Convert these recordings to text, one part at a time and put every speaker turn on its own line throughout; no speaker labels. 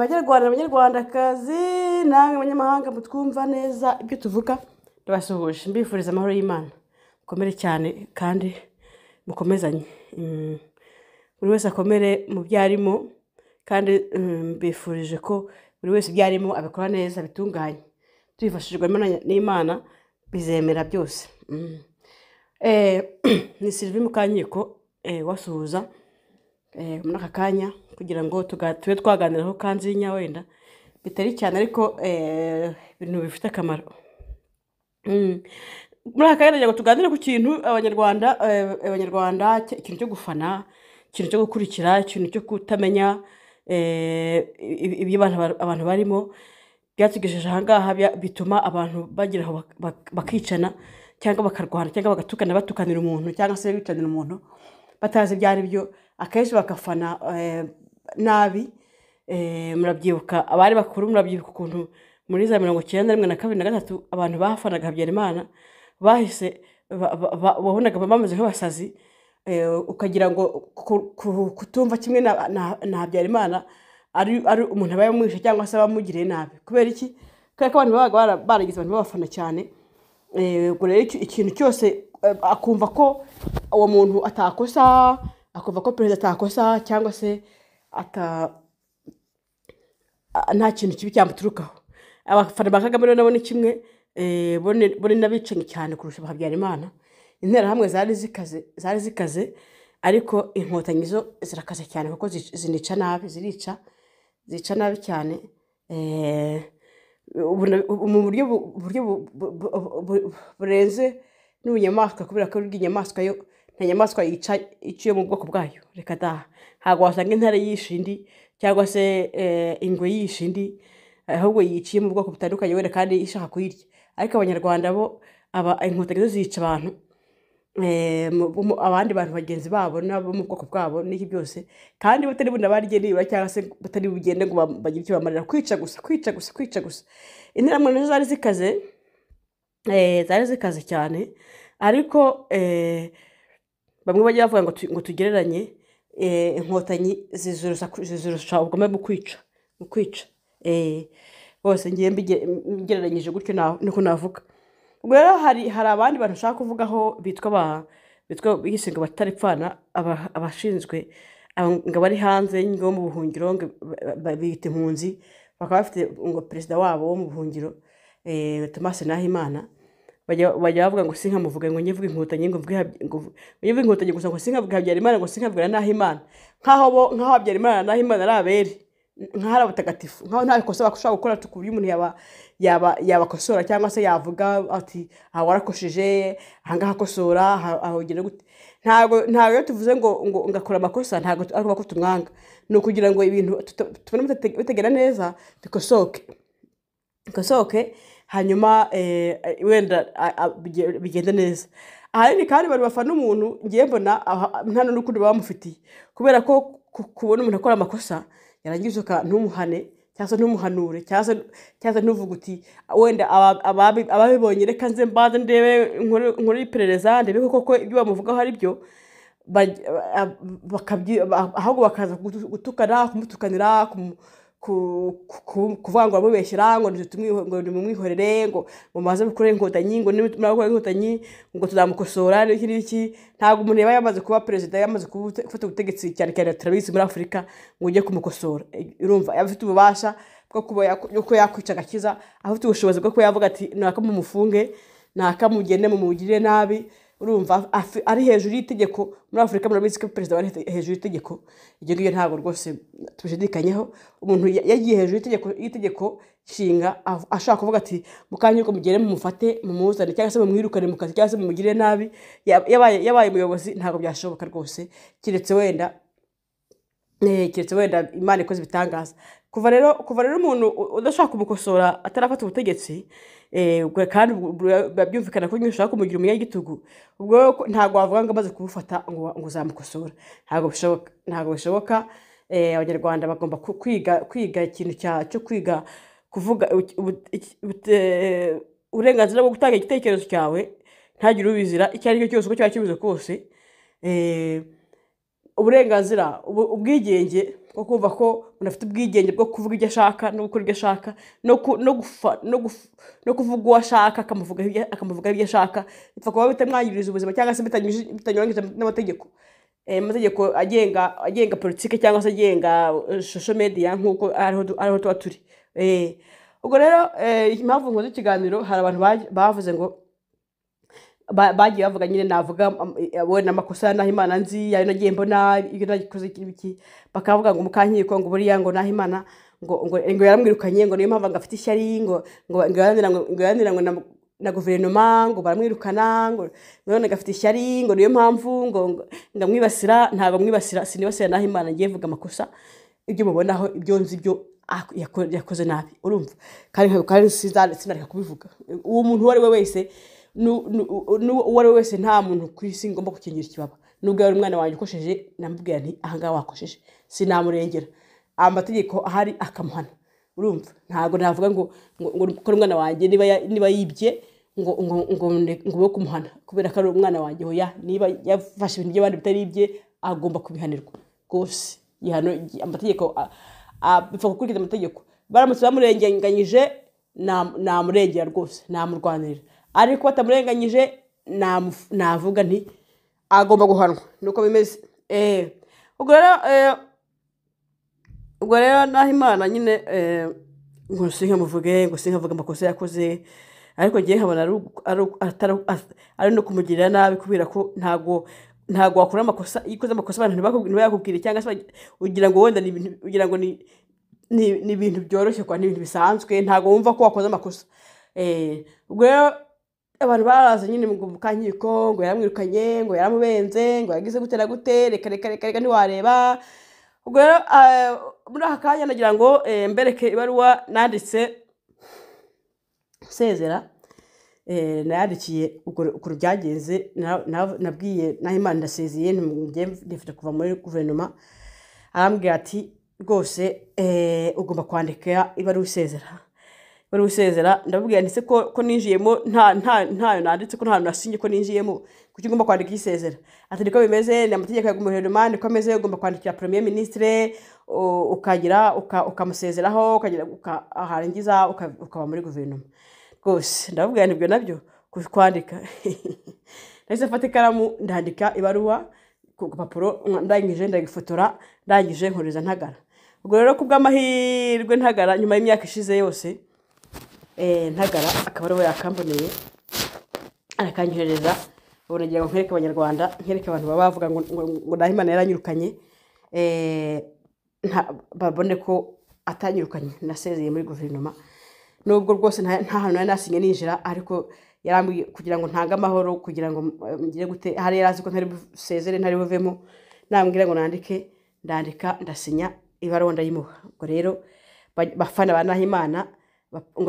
banyarwanda banyarwandakazi namwe banyamahanga mutwumva neza ibyo tuvuga ndabasuhuje mbifuriza amahoro y'imana mukomere cyane kandi mukomezanye mm, buri wese akomere mu byo arimo kandi mm, mbifurije ko buri wese ibyo arimo abikora neza bitunganye tubifashijwemo n'imana bizemera byose mm. eh, ni sirivi mukankiko eh, wasuhuza Eh, muri aka kanya kugira ngo tube twaganiraho kanzi wenda bitari cyane ariko eh, ibintu bifite akamaro mm. muri aka kanya ngo tuganire ku kintu abanyarwanda eh, abanyarwanda ikintu cyo gufana ikintu cyo gukurikira ikintu cyo kutamenya ibyo abantu barimo byatugejeje ahangaha bituma abantu bagira aho bakicana cyangwa bakarwana cyangwa bagatukana batukanira umuntu cyangwa se bicanira umuntu batazi ibyari byo akenshi bagafana eh, nabi eh, murabyibuka abari bakuru murabyibuka ukuntu muri za mirongo icyenda rimwe na kabiri na gatatu abantu bafanaga habyarimana bahise wabonaga bameze nk'abasazi eh, ukagira ngo kutumva kimwe na habyarimana ari umuntu aba yamwishe cyangwa se abamugiriye nabi kubera iki kubera ko abantu babaga baragize abantu babafana cyane ubwo rero ikintu cyose Eh, akumva ko uwo muntu atakosa akumva ko perezida atakosa cyangwa se ah, nta kintu kibi cyamuturukaho abafana ba kagame rero nabo kimwe eh, bo ni cyane kurusha habyarimana interahamwe zari zikaze zari zikaze ariko inkotanyi zo zirakaze cyane kuko zinica nabi zirica zica nabi cyane eh, mu buryo burenze n'ubu inyamaswa kubera ko inyamaswa yo nta nyamaswa yica iciye mu bwoko bwayo reka daha ntabwo wasanga intare yishe indi cyangwa se eh, ingwe yishe indi ahubwo yiciye mu bwoko butandukanye wenda kandi ishaka kuyirya ariko abanyarwanda bo aba inkotanyi zo zica abantu eh, abandi bantu bagenzi babo nabo mu bwoko bwabo n'iki byose kandi batari barye nibura cyangwa se batari bugende ngo bagire icyo bamarira kwica gusa kwica gusa kwica gusa interahamwe nazo zari zikaze Eh, zari zikaze cyane ariko eh, bamwe bajya bavuga ngo tugereranye eh, inkotanyi zizurusha ubugome mu kwica mu kwica bose ngiye mbigereranyije gutyo niko navuga ubwo rero hari abandi bantu ushaka kuvugaho bitwa bitwa bisenga bataripfana abashinzwe ngo bari hanze ngo mu buhungiro bita impunzi bakaba bafite ngo perezida wabo wo mu buhungiro tomasi nahimana bajya bavuga ngo sinkamuvuge ngo nyivuge inkotanyi ngo nyivuge inkotanyi gusa ngo sinkavuge habyarimana ngo sinkavuge naho imana nkaho bo nkaho habyarimana naho imana ari abere nkaho ari abatagatifu nkaho nta kosa bashobora gukora ku buryo umuntu yabakosora cyangwa se yavuga ati aha warakosheje aha ngaha akosora aha ugira gute ntabwo ntabwo iyo tuvuze ngo ngo ngakora amakosa ntabwo ari ukuvuga ko tumwanga ni ukugira ngo ibintu tubone bitagera neza bikosoke bikosoke hanyuma eh, wenda bigenda neza ahanini kandi bari bafana umuntu ngiye mbona nta n'ukundi baba bamufitiye kubera ko kubona umuntu akora amakosa yarangiza ntumuhane cyangwa se ntumuhanure cyangwa se ntuvuge uti wenda ababibonye reka nze mbanze ndebe nkore iperereza ndebe koko ibyo bamuvugaho ari byo ahubwo bakaza gutukana kumutukanira kuvuga ngo bamubeshyira ngo nimumwihorere ngo mumaze gukora inkotanyi ngo niba gukora inkotanyi ngo tuzamukosora n'iki n'iki ntabwo umuntu yaba yamaze kuba perezida yamaze gufata ubutegetsi cyane cyane turabizi muri afurika ngo ujye kumukosora urumva e, yaba afite ububasha bwo kuba yakwica agakiza afite ubushobozi bwo kuba yavuga ati ntakamufunge ntakamugene mumugirire nabi urumva ari hejuru y'itegeko muri afurika murabizi ko perezida wari hejuru y'itegeko iryo ngiryo ntabwo rwose tubishidikanyeho umuntu yagiye hejuru y'itegeko nshinga ashaka kuvuga ati mukanya uko mugere mumufate mumuzane cyangwa se mumwirukane mu kazi cyangwa se mumugire nabi yabaye umuyobozi ntabwo byashoboka rwose keretse wenda eh, keretse wenda imana ikoze ibitangaza kuva rero kuva rero umuntu udashaka kumukosora atarafata ubutegetsi eh, kandi byumvikana ko nyine ushaka kumugira umunyagitugu ubwo ntabwo wavuga ngo amaze kubufata ngo uzamukosora ntabwo bishoboka eh, abanyarwanda bagomba kwiga kwiga ikintu cyo kwiga kuvuga eh, uburenganzira bwo gutanga igitekerezo cyawe ntagire ubizira icyo ari cyo cyose uko cyaba kibuze kose uburenganzira ubwigenge nko kumva ko unafite ubwigenge bwo kuvuga ibyo ashaka no gukora ibyo ashaka no kuvuga uwo ashaka akamuvuga ibyo ashaka bipfa kuba bitamwangiriza ubuzima cyangwa se bitanyuranyije n'amategeko eh, amategeko agenga agenga politiki cyangwa se agenga eh, shosho mediya nk'uko ariho tuba turi eh, ubwo rero impamvu nkoze ikiganiro hari abantu bavuze ngo bagiye bavuga nyine navuga mm, eh, wenda amakosa naho imana nzi yari nagiye mbona nagikoze iki bakavuga ngo mukankiko ngo buriya ngo naho ngo ngo yaramwirukanye ngo niyo mpamvu ngo afite ishyari ngo ngo yaranira ngo na guverinoma ngo baramwirukana ngo none gafite ishyari ngo niyo mpamvu ngo ngamwibasira ntabwo mwibasira sinibasira naho ngiye mvuga amakosa ibyo mubonaho ibyo nzi ibyo yakoze nabi urumva kandi sinareka kubivuga uwo muntu uwo ari we wese uwo ari we wese nta muntu ku isi ngomba gukingira ikibaba nubwo yari umwana wanjye ukosheje namubwira nti ahangaha wakosheje sinamurengera amategeko ahari akamuhana urumva ntabwo navuga ngo ngo umwana wanjye niba yibye ngo ngo ngo we kumuhana kubera ko ari umwana wanjye hoya niba yafashe ibintu by'abandi bitari ibye agomba kubihanirwa rwose igihano amategeko bipfa gukurikiza amategeko baramutse bamurengenganyije namurengera rwose namurwanirira ariko batamurenganyije navuga nti agomba guhanwa nuko bimeze eh, ubwo rero eh, ubwo rero naho imana nyine eh, ngo nkamuvuge ngo nkavuge amakosa yakoze ariko ngewe nkabona ari no kumugirira nabi kubera ko ntago ntabwo wakora amakosa iyo ukoze amakosa abantu ntibayakubwire cyangwa se ugira ngo wenda ngo ni ibintu byoroshye kwa ni ibintu bisanzwe ntago wumva ko wakoze amakosa ubwo rero abantu baraza nyine mu kankiko ngo yaramwirukanye ngo yaramubenze ngo yagize gutera gute reka reka reka reka ntiwareba ubwo rero eh, muri aka kanya nagira ngo eh, mbereke ibaruwa nanditse sezera eh, nayandikiye ukuntu byagenze nabwiye naho imana ndasezeye ntibifite kuva muri guverinoma arambwira ati rwose ugomba kwandika ibaruwa isezera bari gusezera ndababwira ndetse ko ninjiyemo ntayo nanditse ko nta hantu nasinye ko ninjiyemo kuko ugomba kwandika isezera ati niko bimeze ni amategeko ya guverinoma niko ameze ugomba kwandikira premier ministre ukagira ukamusezeraho warangiza ukaba muri guverinoma rwose ndavuga nibyo nabyo kwandika ndetse mfata ikaramu ndandika ibaruwa ku gapapuro ndangije ndagifotora ndangije nkuriza ntagara ubwo rero ku bw'amahirwe ntagara nyuma y'imyaka ishize yose Eh, ntagara akaba ari we yakamboneye arakanyohereza ubu nagira ngo nkwereke abanyarwanda nkwereke abantu baba bavuga ngo naho imana yaranyirukanye eh, babone ko atanyirukanye nasezeye muri guverinoma nubwo rwose nta hantu nari nasinye ninjira ariko yarambwiye kugira ngo ntange amahoro kugira ngo eh, ngire gute hari yari azi ko ntari busezere ntari buvemo nambwira ngo nandike ndandika ndasinya ibaruwa ndayimuha ngo rero bafana ba nahimana ngo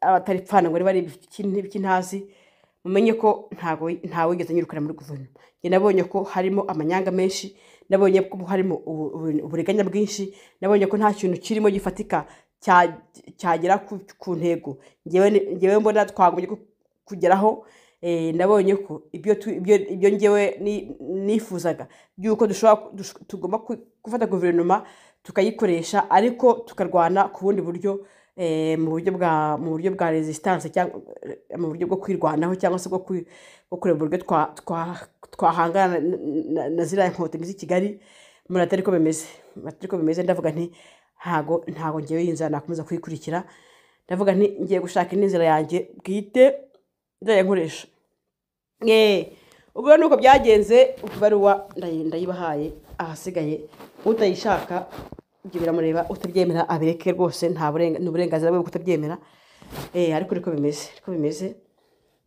abataripfana ngo niba ikintazi mumenye ko ntawe wigeze anyirukana muri guverinoma njye nabonye ko harimo amanyanga menshi nabonye ko harimo uburiganya bwinshi nabonye ko nta kintu kirimo gifatika cyagera ku ntego ngewe mbona twagombye kugeraho Eh, nabonye ko ibyo ngewe nifuzaga by'uko dushobora tugomba gufata guverinoma tukayikoresha ariko tukarwana ku bundi buryo eh, mu buryo bwa mu buryo bwa resistance cyangwa eh, mu buryo bwo kwirwanaho cyangwa se bwo kureba uburyo twahangana na ziriya inkotanyi z'i kigali muratari ko bimeze muratari ko bimeze ndavuga nti ntago ntago ngewe iyi nzira nakomeza kuyikurikira ndavuga nti ngiye gushaka indi nzira yanjye bwite nzajya nkoresha ubwo ni uko byagenze ibaruwa ndayibahaye ahasigaye utayishaka ibyo biramureba utabyemera abireke rwose nta uburenganzira bwo kutabyemera eh, ariko niko bimeze niko bimeze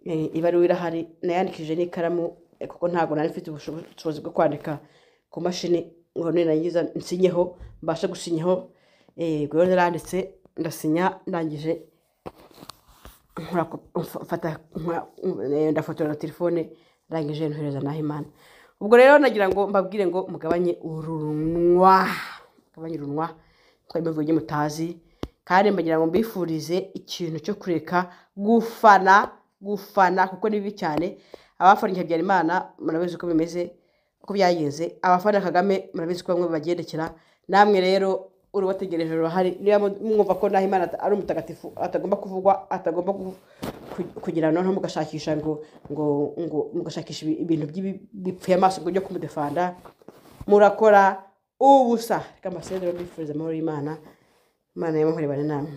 eh, ibaruwa irahari nayandikishije n'ikaramu eh, kuko ntabwo nari mfite ubushobozi bwo kwandika ku mashini ngo narangiza nsinyeho mbashe gusinyaho rero naranditse ndasinya ndangije Mm, eh, ndafotora na telefone arangije ntuhereza naho imana ubwo rero nagira ngo mbabwire ngo mugabanye urunwa mugabanye urunwa twari impamvu mujye mutazi kandi mbagira ngo mbifurize ikintu cyo kureka gufana gufana kuko ni bibi cyane abafana Habyarimana murabizi uko bimeze uko byagenze abafana kagame murabizi ko bamwe bagendekera namwe rero urubategereje ruhari niba mwumva ko naho imana ari umutagatifu atagomba kuvugwa atagomba kugira noneho mugashakisha ngo ngo ngo mugashakisha ibintu bipfuye amaso ngo ujye kumudefanda murakora ubusa reka amasezerano mbifuriza amahoro y'imana imana yamuhore bane namwe